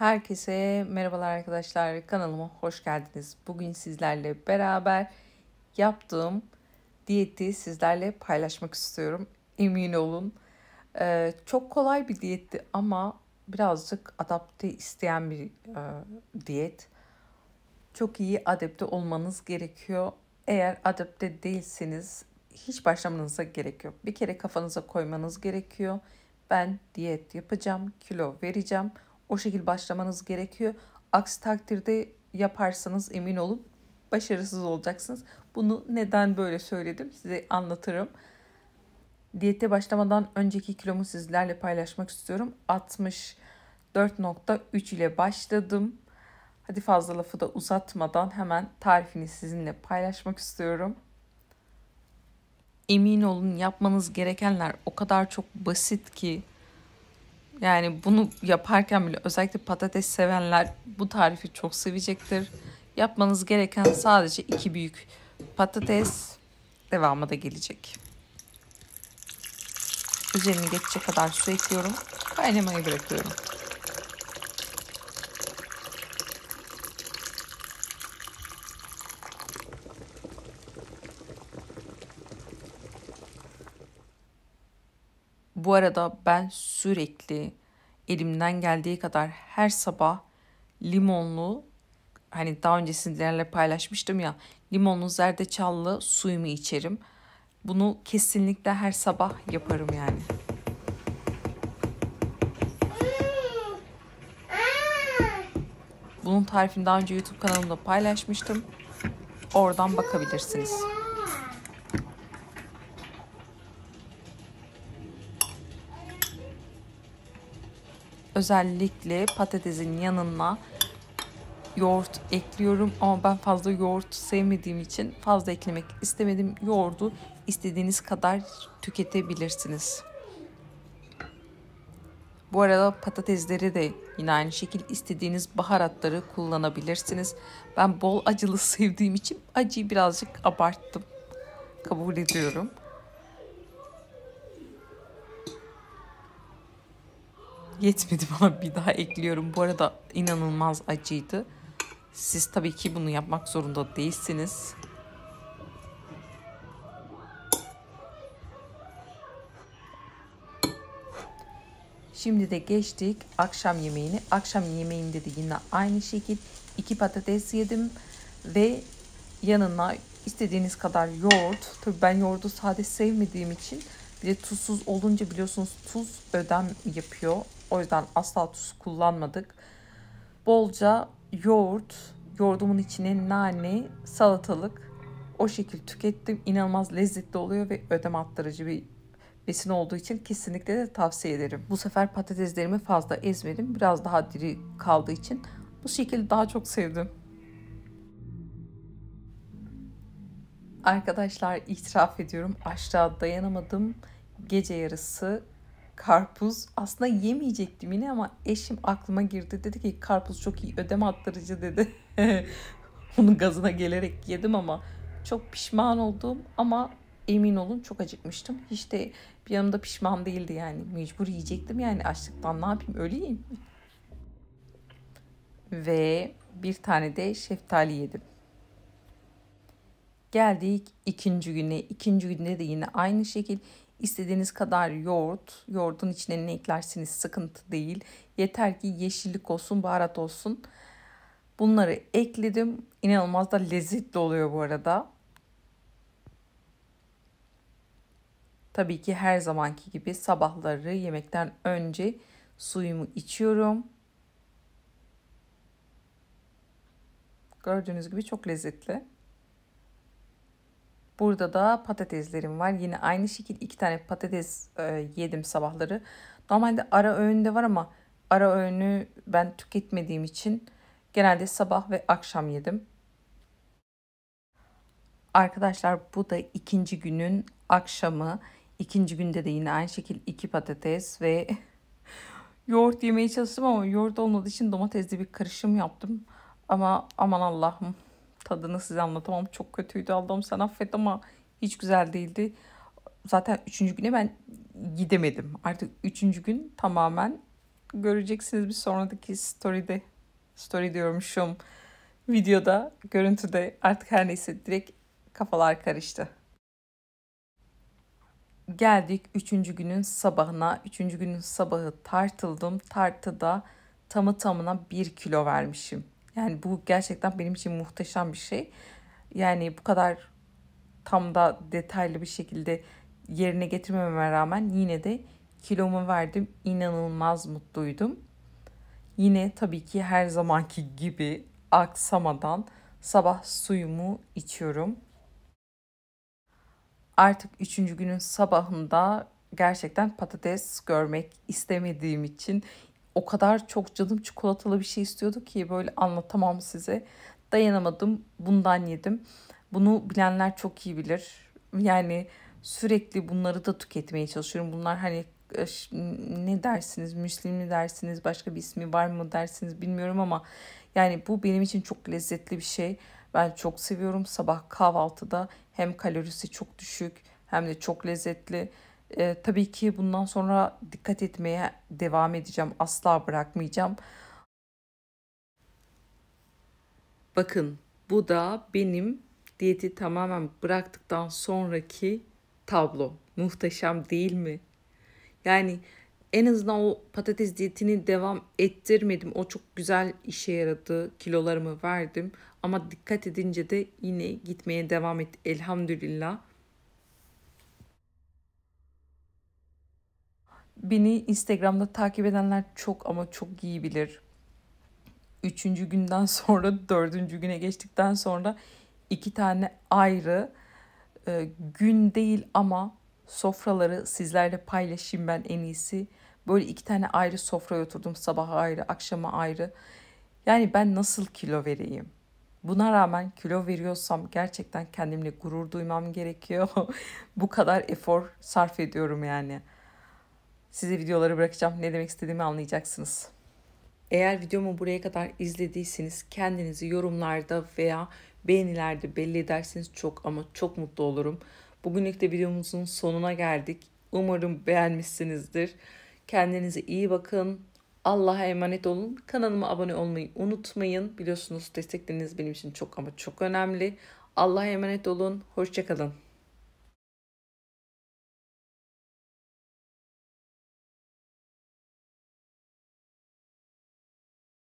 Herkese merhabalar arkadaşlar. Kanalıma hoş geldiniz. Bugün sizlerle beraber yaptığım diyeti sizlerle paylaşmak istiyorum. Emin olun. Ee, çok kolay bir diyetti ama birazcık adapte isteyen bir e, diyet. Çok iyi adapte olmanız gerekiyor. Eğer adapte değilseniz hiç başlamanıza gerek yok. Bir kere kafanıza koymanız gerekiyor. Ben diyet yapacağım, kilo vereceğim o şekilde başlamanız gerekiyor. Aksi takdirde yaparsanız emin olun başarısız olacaksınız. Bunu neden böyle söyledim size anlatırım. Diyete başlamadan önceki kilomu sizlerle paylaşmak istiyorum. 64.3 ile başladım. Hadi fazla lafı da uzatmadan hemen tarifini sizinle paylaşmak istiyorum. Emin olun yapmanız gerekenler o kadar çok basit ki yani bunu yaparken bile özellikle patates sevenler bu tarifi çok sevecektir. Yapmanız gereken sadece iki büyük patates devamı da gelecek. Üzerini geçecek kadar su ekliyorum. Kaynamayı bırakıyorum. Bu arada ben sürekli elimden geldiği kadar her sabah limonlu hani daha öncesindelerle paylaşmıştım ya limonlu zerdeçallı suyumu içerim. Bunu kesinlikle her sabah yaparım yani. Bunun tarifini daha önce YouTube kanalımda paylaşmıştım. Oradan bakabilirsiniz. özellikle patatesin yanına yoğurt ekliyorum ama ben fazla yoğurt sevmediğim için fazla eklemek istemedim. Yoğurdu istediğiniz kadar tüketebilirsiniz. Bu arada patatesleri de yine aynı şekil istediğiniz baharatları kullanabilirsiniz. Ben bol acılı sevdiğim için acıyı birazcık abarttım. Kabul ediyorum. yetmedi bana bir daha ekliyorum. Bu arada inanılmaz acıydı. Siz tabii ki bunu yapmak zorunda değilsiniz. Şimdi de geçtik akşam yemeğini. Akşam yemeğinde de yine aynı şekil iki patates yedim ve yanına istediğiniz kadar yoğurt. Tabii ben yoğurdu sade sevmediğim için bir de tuzsuz olunca biliyorsunuz tuz ödem yapıyor. O yüzden asla tuz kullanmadık. Bolca yoğurt, yoğurdumun içine nane, salatalık o şekil tükettim. İnanılmaz lezzetli oluyor ve ödem attırıcı bir besin olduğu için kesinlikle de tavsiye ederim. Bu sefer patateslerimi fazla ezmedim. Biraz daha diri kaldığı için bu şekilde daha çok sevdim. Arkadaşlar itiraf ediyorum açlığa dayanamadım. Gece yarısı karpuz aslında yemeyecektim yine ama eşim aklıma girdi. Dedi ki karpuz çok iyi ödem attırıcı dedi. Onun gazına gelerek yedim ama çok pişman oldum ama emin olun çok acıkmıştım. Hiç de bir yanımda pişman değildi yani. Mecbur yiyecektim yani açlıktan ne yapayım öleyim. Ve bir tane de şeftali yedim. Geldik ikinci güne. İkinci günde de yine aynı şekil istediğiniz kadar yoğurt, yoğurdun içine ne eklersiniz sıkıntı değil. Yeter ki yeşillik olsun, baharat olsun. Bunları ekledim. İnanılmaz da lezzetli oluyor bu arada. Tabii ki her zamanki gibi sabahları yemekten önce suyumu içiyorum. Gördüğünüz gibi çok lezzetli. Burada da patateslerim var. Yine aynı şekilde iki tane patates e, yedim sabahları. Normalde ara öğünde var ama ara öğünü ben tüketmediğim için genelde sabah ve akşam yedim. Arkadaşlar bu da ikinci günün akşamı. İkinci günde de yine aynı şekilde iki patates ve yoğurt yemeye çalıştım ama yoğurt olmadığı için domatesli bir karışım yaptım. Ama aman Allah'ım tadını size anlatamam. Çok kötüydü aldım sen affet ama hiç güzel değildi. Zaten üçüncü güne ben gidemedim. Artık üçüncü gün tamamen göreceksiniz bir sonraki story'de. Story diyormuşum. Videoda, görüntüde artık her neyse direkt kafalar karıştı. Geldik üçüncü günün sabahına. Üçüncü günün sabahı tartıldım. Tartıda tamı tamına bir kilo vermişim. Yani bu gerçekten benim için muhteşem bir şey. Yani bu kadar tam da detaylı bir şekilde yerine getirmememe rağmen yine de kilomu verdim. İnanılmaz mutluydum. Yine tabii ki her zamanki gibi aksamadan sabah suyumu içiyorum. Artık üçüncü günün sabahında gerçekten patates görmek istemediğim için o kadar çok canım çikolatalı bir şey istiyordu ki böyle anlatamam size. Dayanamadım bundan yedim. Bunu bilenler çok iyi bilir. Yani sürekli bunları da tüketmeye çalışıyorum. Bunlar hani e, ne dersiniz, müslim mi dersiniz, başka bir ismi var mı dersiniz bilmiyorum ama yani bu benim için çok lezzetli bir şey. Ben çok seviyorum sabah kahvaltıda hem kalorisi çok düşük hem de çok lezzetli. E, tabii ki bundan sonra dikkat etmeye devam edeceğim. Asla bırakmayacağım. Bakın bu da benim diyeti tamamen bıraktıktan sonraki tablo. Muhteşem değil mi? Yani en azından o patates diyetini devam ettirmedim. O çok güzel işe yaradı. Kilolarımı verdim. Ama dikkat edince de yine gitmeye devam et. Elhamdülillah. Beni Instagram'da takip edenler çok ama çok iyi bilir. Üçüncü günden sonra dördüncü güne geçtikten sonra iki tane ayrı e, gün değil ama sofraları sizlerle paylaşayım ben en iyisi. Böyle iki tane ayrı sofraya oturdum sabaha ayrı akşama ayrı. Yani ben nasıl kilo vereyim? Buna rağmen kilo veriyorsam gerçekten kendimle gurur duymam gerekiyor. Bu kadar efor sarf ediyorum yani. Size videoları bırakacağım. Ne demek istediğimi anlayacaksınız. Eğer videomu buraya kadar izlediyseniz kendinizi yorumlarda veya beğenilerde belli ederseniz çok ama çok mutlu olurum. Bugünlük de videomuzun sonuna geldik. Umarım beğenmişsinizdir. Kendinize iyi bakın. Allah'a emanet olun. Kanalıma abone olmayı unutmayın. Biliyorsunuz destekleriniz benim için çok ama çok önemli. Allah'a emanet olun. Hoşçakalın.